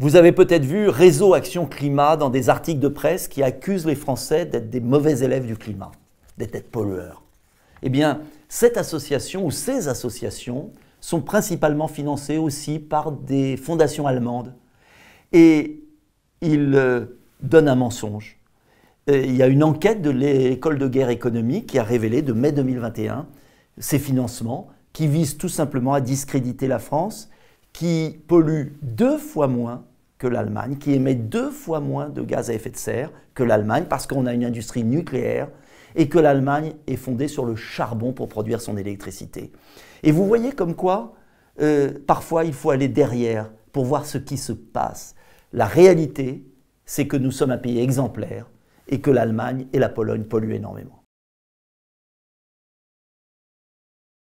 Vous avez peut-être vu Réseau Action Climat dans des articles de presse qui accusent les Français d'être des mauvais élèves du climat, d'être pollueurs. Eh bien, cette association ou ces associations sont principalement financées aussi par des fondations allemandes. Et ils euh, donnent un mensonge. Euh, il y a une enquête de l'école de guerre économique qui a révélé de mai 2021 ces financements qui visent tout simplement à discréditer la France qui pollue deux fois moins que l'Allemagne, qui émet deux fois moins de gaz à effet de serre que l'Allemagne, parce qu'on a une industrie nucléaire et que l'Allemagne est fondée sur le charbon pour produire son électricité. Et vous voyez comme quoi, euh, parfois, il faut aller derrière pour voir ce qui se passe. La réalité, c'est que nous sommes un pays exemplaire et que l'Allemagne et la Pologne polluent énormément.